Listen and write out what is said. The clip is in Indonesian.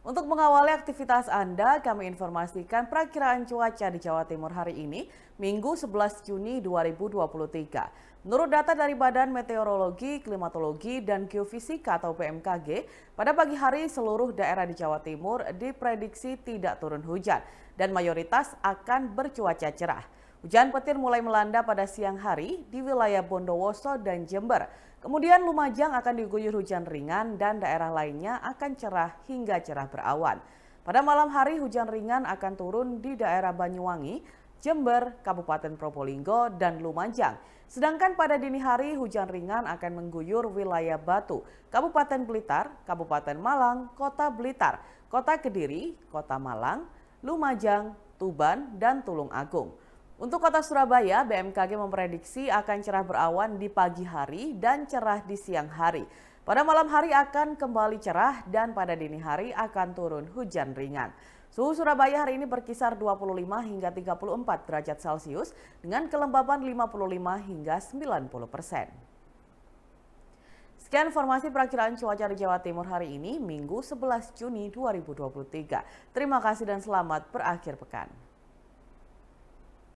Untuk mengawali aktivitas Anda, kami informasikan perakiraan cuaca di Jawa Timur hari ini, Minggu 11 Juni 2023. Menurut data dari Badan Meteorologi, Klimatologi, dan Geofisika atau BMKG, pada pagi hari seluruh daerah di Jawa Timur diprediksi tidak turun hujan dan mayoritas akan bercuaca cerah. Hujan petir mulai melanda pada siang hari di wilayah Bondowoso dan Jember. Kemudian Lumajang akan diguyur hujan ringan dan daerah lainnya akan cerah hingga cerah berawan. Pada malam hari hujan ringan akan turun di daerah Banyuwangi, Jember, Kabupaten Probolinggo, dan Lumajang. Sedangkan pada dini hari hujan ringan akan mengguyur wilayah Batu, Kabupaten Blitar, Kabupaten Malang, Kota Blitar, Kota Kediri, Kota Malang, Lumajang, Tuban, dan Tulung Agung. Untuk kota Surabaya, BMKG memprediksi akan cerah berawan di pagi hari dan cerah di siang hari. Pada malam hari akan kembali cerah dan pada dini hari akan turun hujan ringan. Suhu Surabaya hari ini berkisar 25 hingga 34 derajat Celcius dengan kelembaban 55 hingga 90 persen. Sekian informasi perakiraan cuaca di Jawa Timur hari ini, Minggu 11 Juni 2023. Terima kasih dan selamat berakhir pekan.